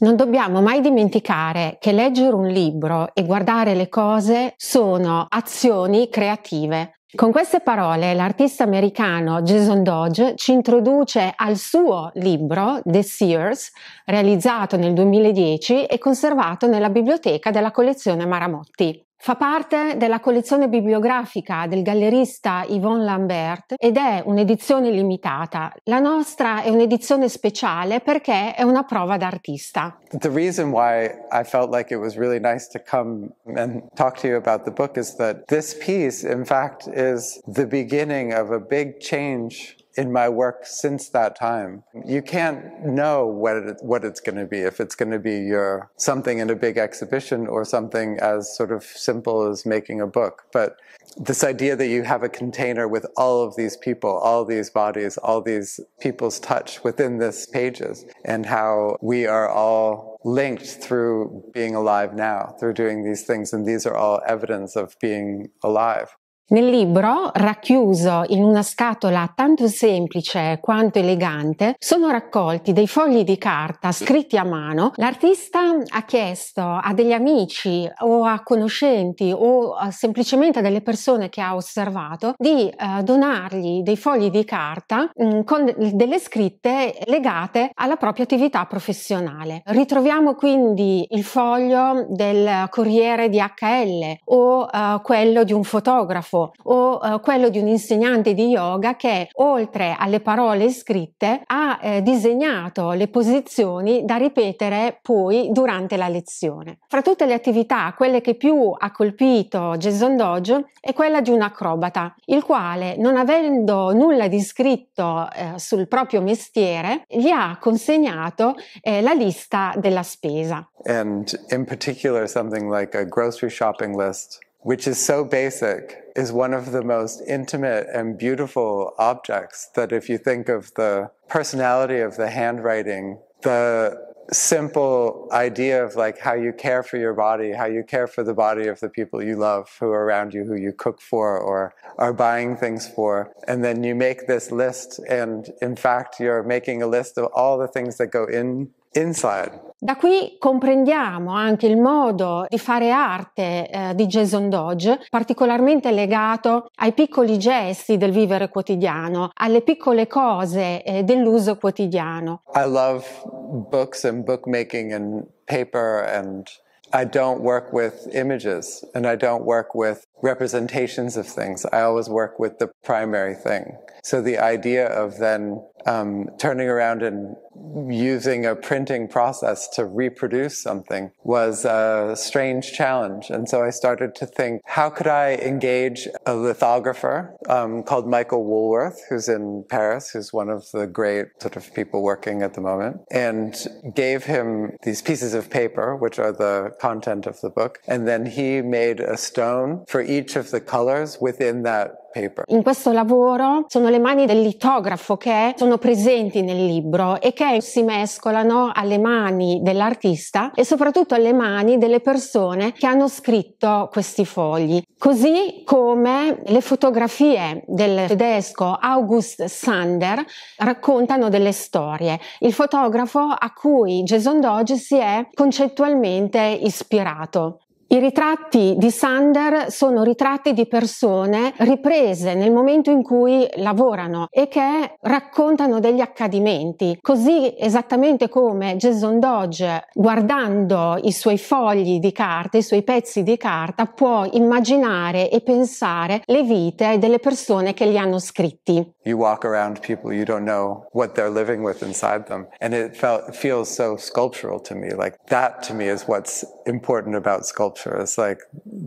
Non dobbiamo mai dimenticare che leggere un libro e guardare le cose sono azioni creative. Con queste parole l'artista americano Jason Dodge ci introduce al suo libro The Sears, realizzato nel 2010 e conservato nella biblioteca della collezione Maramotti. Fa parte della collezione bibliografica del gallerista Yvonne Lambert ed è un'edizione limitata. La nostra è un'edizione speciale perché è una prova d'artista. The reason why I felt like it was really nice to come and talk to you about the book is that this piece in fact is the beginning of a big change in my work since that time. You can't know what it, what it's going to be if it's going to be your something in a big exhibition or something as sort of simple as making a book. But this idea that you have a container with all of these people, all these bodies, all these people's touch within this pages, and how we are all linked through being alive now, through doing these things, and these are all evidence of being alive. Nel libro, racchiuso in una scatola tanto semplice quanto elegante, sono raccolti dei fogli di carta scritti a mano. L'artista ha chiesto a degli amici o a conoscenti o eh, semplicemente a delle persone che ha osservato di eh, donargli dei fogli di carta mh, mm, con delle scritte legate alla propria attività professionale. Ritroviamo quindi il foglio del corriere di HL o eh, quello di un fotografo Ecco, o eh, quello di un insegnante di yoga che oltre alle parole scritte ha eh, disegnato le posizioni da ripetere poi durante la lezione. Fra tutte le attività, quelle che più ha colpito Jason Dojo è quella di un acrobata, il quale non avendo nulla di scritto eh, sul proprio mestiere, gli ha consegnato eh, la lista della spesa. And in particular something like a grocery shopping list which is so basic, is one of the most intimate and beautiful objects that if you think of the personality of the handwriting, the simple idea of like how you care for your body, how you care for the body of the people you love who are around you, who you cook for or are buying things for. And then you make this list. And in fact, you're making a list of all the things that go in Inside. Da qui comprendiamo anche il modo di fare arte eh, di Jason Dodge, particolarmente legato ai piccoli gesti del vivere quotidiano, alle piccole cose eh, dell'uso quotidiano. I love books and bookmaking and paper and I don't work with images and I don't work with representations of things. I always work with the primary thing. So the idea of then um, turning around and using a printing process to reproduce something was a strange challenge. And so I started to think, how could I engage a lithographer um, called Michael Woolworth, who's in Paris, who's one of the great sort of people working at the moment, and gave him these pieces of paper, which are the content of the book. And then he made a stone for In questo lavoro sono le mani del litografo che sono presenti nel libro e che si mescolano alle mani dell'artista e soprattutto alle mani delle persone che hanno scritto questi fogli. Così come le fotografie del tedesco August Sander raccontano delle storie. Il fotografo a cui Jason Dodge si è concettualmente ispirato. I ritratti di Sander sono ritratti di persone riprese nel momento in cui lavorano e che raccontano degli accadimenti, così esattamente come Jason Dodge guardando i suoi fogli di carta, i suoi pezzi di carta, può immaginare e pensare le vite delle persone che li hanno scritti. You walk around people you don't know what they're living with inside them and it felt, feels so sculptural to me, like that to me is what's important about sculpture. culture. It's like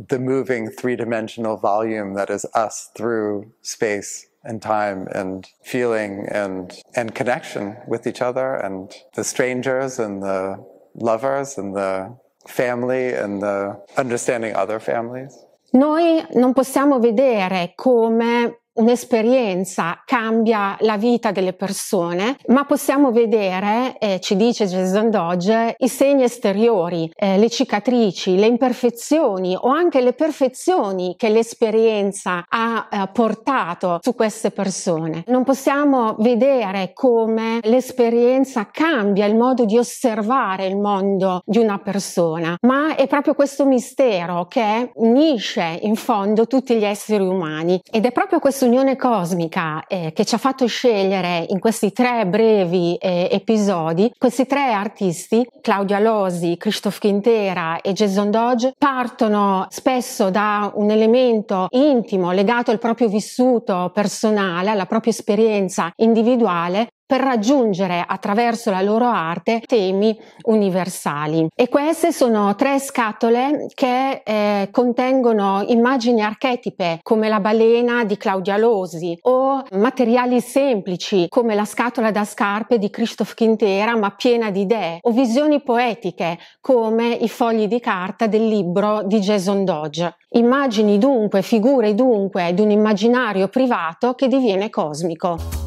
the moving three dimensional volume that is us through space and time and feeling and, and connection with each other and the strangers and the lovers and the family and the understanding other families. Noi non possiamo vedere come un'esperienza cambia la vita delle persone, ma possiamo vedere, eh, ci dice Jason Dodge, i segni esteriori, eh, le cicatrici, le imperfezioni o anche le perfezioni che l'esperienza ha eh, portato su queste persone. Non possiamo vedere come l'esperienza cambia il modo di osservare il mondo di una persona, ma è proprio questo mistero che unisce in fondo tutti gli esseri umani ed è proprio questo unione cosmica eh, che ci ha fatto scegliere in questi tre brevi eh, episodi, questi tre artisti, Claudia Alosi, Christoph Quintera e Jason Dodge, partono spesso da un elemento intimo legato al proprio vissuto personale, alla propria esperienza individuale, per raggiungere attraverso la loro arte temi universali. E queste sono tre scatole che eh, contengono immagini archetipe come la balena di Claudia Losi o materiali semplici come la scatola da scarpe di Christophe Quintera ma piena di idee o visioni poetiche come i fogli di carta del libro di Jason Dodge. Immagini dunque, figure dunque di un immaginario privato che diviene cosmico.